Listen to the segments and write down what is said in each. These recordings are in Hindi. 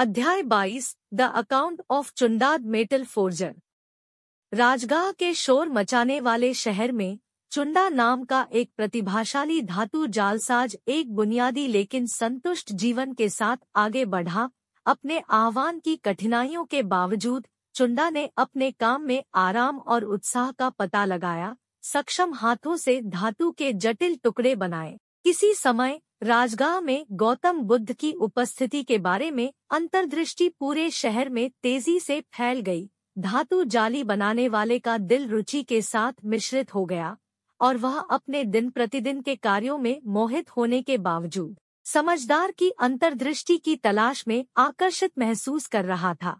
अध्याय 22 द अकाउंट ऑफ चुंडाद मेटल फोर्जर राजगाह के शोर मचाने वाले शहर में चुंडा नाम का एक प्रतिभाशाली धातु जालसाज एक बुनियादी लेकिन संतुष्ट जीवन के साथ आगे बढ़ा अपने आह्वान की कठिनाइयों के बावजूद चुंडा ने अपने काम में आराम और उत्साह का पता लगाया सक्षम हाथों से धातु के जटिल टुकड़े बनाए किसी समय राजगाह में गौतम बुद्ध की उपस्थिति के बारे में अंतर्दृष्टि पूरे शहर में तेजी से फैल गई धातु जाली बनाने वाले का दिल रुचि के साथ मिश्रित हो गया और वह अपने दिन प्रतिदिन के कार्यों में मोहित होने के बावजूद समझदार की अंतर्दृष्टि की तलाश में आकर्षित महसूस कर रहा था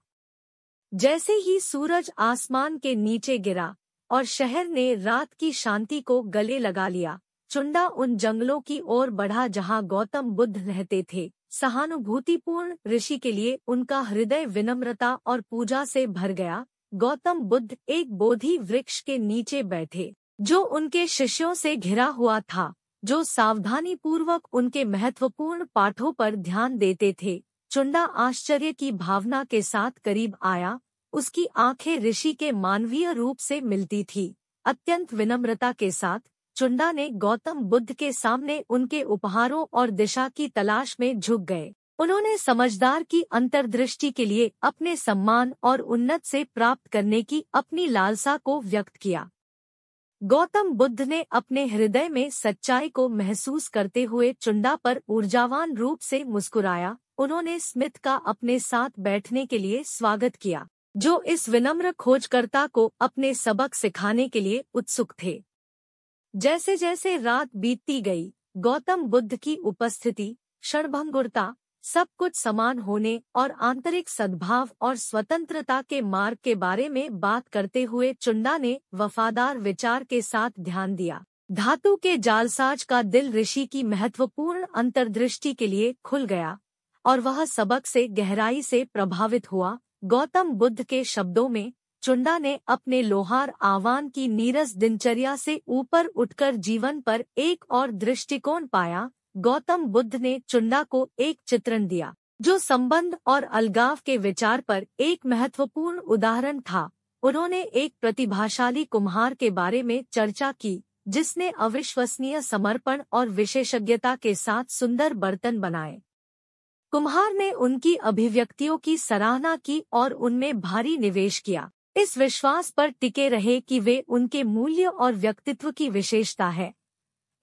जैसे ही सूरज आसमान के नीचे गिरा और शहर ने रात की शांति को गले लगा लिया चुंडा उन जंगलों की ओर बढ़ा जहां गौतम बुद्ध रहते थे सहानुभूतिपूर्ण ऋषि के लिए उनका हृदय विनम्रता और पूजा से भर गया गौतम बुद्ध एक बोधि वृक्ष के नीचे बैठे जो उनके शिष्यों से घिरा हुआ था जो सावधानी पूर्वक उनके महत्वपूर्ण पाठों पर ध्यान देते थे चुंडा आश्चर्य की भावना के साथ करीब आया उसकी आंखें ऋषि के मानवीय रूप से मिलती थी अत्यंत विनम्रता के साथ चुंडा ने गौतम बुद्ध के सामने उनके उपहारों और दिशा की तलाश में झुक गए उन्होंने समझदार की अंतर्दृष्टि के लिए अपने सम्मान और उन्नत से प्राप्त करने की अपनी लालसा को व्यक्त किया गौतम बुद्ध ने अपने हृदय में सच्चाई को महसूस करते हुए चुंडा पर ऊर्जावान रूप से मुस्कुराया उन्होंने स्मिथ का अपने साथ बैठने के लिए स्वागत किया जो इस विनम्र खोजकर्ता को अपने सबक सिखाने के लिए उत्सुक थे जैसे जैसे रात बीतती गई गौतम बुद्ध की उपस्थिति क्षणभंगुरता सब कुछ समान होने और आंतरिक सद्भाव और स्वतंत्रता के मार्ग के बारे में बात करते हुए चुंडा ने वफादार विचार के साथ ध्यान दिया धातु के जालसाज का दिल ऋषि की महत्वपूर्ण अंतर्दृष्टि के लिए खुल गया और वह सबक से गहराई से प्रभावित हुआ गौतम बुद्ध के शब्दों में चुंडा ने अपने लोहार आह्वान की नीरस दिनचर्या से ऊपर उठकर जीवन पर एक और दृष्टिकोण पाया गौतम बुद्ध ने चुंडा को एक चित्रण दिया जो संबंध और अलगाव के विचार पर एक महत्वपूर्ण उदाहरण था उन्होंने एक प्रतिभाशाली कुम्हार के बारे में चर्चा की जिसने अविश्वसनीय समर्पण और विशेषज्ञता के साथ सुंदर बर्तन बनाए कुम्हार ने उनकी अभिव्यक्तियों की सराहना की और उनमें भारी निवेश किया इस विश्वास पर टिके रहे कि वे उनके मूल्य और व्यक्तित्व की विशेषता है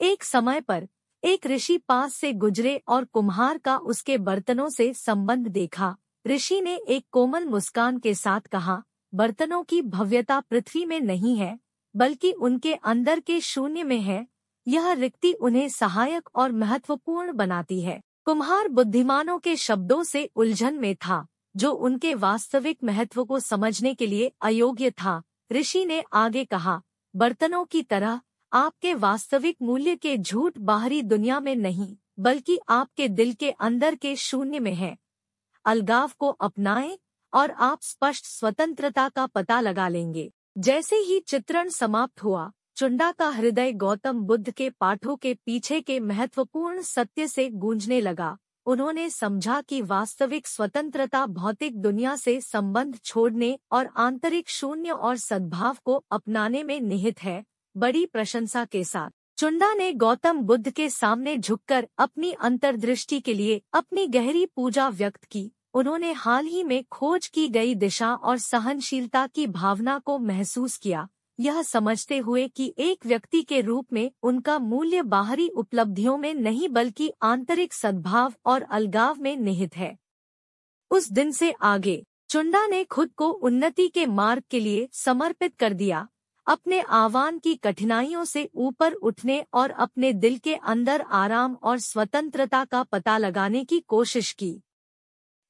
एक समय पर एक ऋषि पास से गुजरे और कुम्हार का उसके बर्तनों से संबंध देखा ऋषि ने एक कोमल मुस्कान के साथ कहा बर्तनों की भव्यता पृथ्वी में नहीं है बल्कि उनके अंदर के शून्य में है यह रिक्ति उन्हें सहायक और महत्वपूर्ण बनाती है कुम्हार बुद्धिमानों के शब्दों से उलझन में था जो उनके वास्तविक महत्व को समझने के लिए अयोग्य था ऋषि ने आगे कहा बर्तनों की तरह आपके वास्तविक मूल्य के झूठ बाहरी दुनिया में नहीं बल्कि आपके दिल के अंदर के शून्य में है अलगाव को अपनाएं और आप स्पष्ट स्वतंत्रता का पता लगा लेंगे जैसे ही चित्रण समाप्त हुआ चुंडा का हृदय गौतम बुद्ध के पाठों के पीछे के महत्वपूर्ण सत्य से गूंजने लगा उन्होंने समझा कि वास्तविक स्वतंत्रता भौतिक दुनिया से संबंध छोड़ने और आंतरिक शून्य और सद्भाव को अपनाने में निहित है बड़ी प्रशंसा के साथ चुंडा ने गौतम बुद्ध के सामने झुककर अपनी अंतर्दृष्टि के लिए अपनी गहरी पूजा व्यक्त की उन्होंने हाल ही में खोज की गई दिशा और सहनशीलता की भावना को महसूस किया यह समझते हुए कि एक व्यक्ति के रूप में उनका मूल्य बाहरी उपलब्धियों में नहीं बल्कि आंतरिक सद्भाव और अलगाव में निहित है उस दिन से आगे चुंडा ने खुद को उन्नति के मार्ग के लिए समर्पित कर दिया अपने आह्वान की कठिनाइयों से ऊपर उठने और अपने दिल के अंदर आराम और स्वतंत्रता का पता लगाने की कोशिश की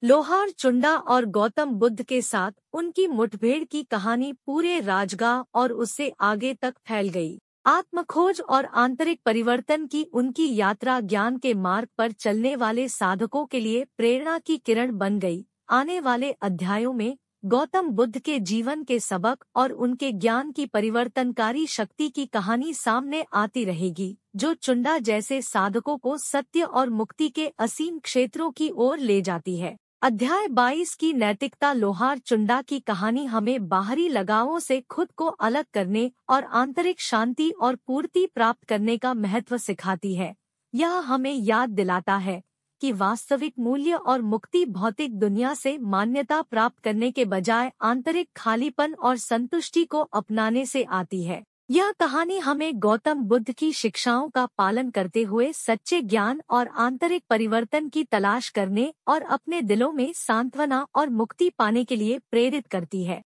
लोहार चुंडा और गौतम बुद्ध के साथ उनकी मुठभेड़ की कहानी पूरे राजगाह और उससे आगे तक फैल गई आत्मखोज और आंतरिक परिवर्तन की उनकी यात्रा ज्ञान के मार्ग पर चलने वाले साधकों के लिए प्रेरणा की किरण बन गई आने वाले अध्यायों में गौतम बुद्ध के जीवन के सबक और उनके ज्ञान की परिवर्तनकारी शक्ति की कहानी सामने आती रहेगी जो चुंडा जैसे साधकों को सत्य और मुक्ति के असीम क्षेत्रों की ओर ले जाती है अध्याय 22 की नैतिकता लोहार चुंडा की कहानी हमें बाहरी लगावों से खुद को अलग करने और आंतरिक शांति और पूर्ति प्राप्त करने का महत्व सिखाती है यह हमें याद दिलाता है कि वास्तविक मूल्य और मुक्ति भौतिक दुनिया से मान्यता प्राप्त करने के बजाय आंतरिक खालीपन और संतुष्टि को अपनाने से आती है यह कहानी हमें गौतम बुद्ध की शिक्षाओं का पालन करते हुए सच्चे ज्ञान और आंतरिक परिवर्तन की तलाश करने और अपने दिलों में सांत्वना और मुक्ति पाने के लिए प्रेरित करती है